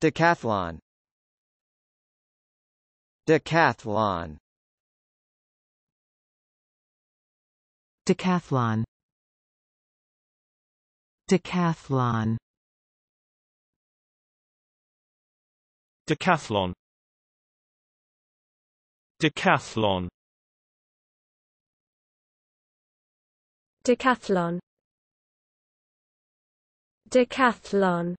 Decathlon Decathlon Decathlon Decathlon Decathlon Decathlon Decathlon Decathlon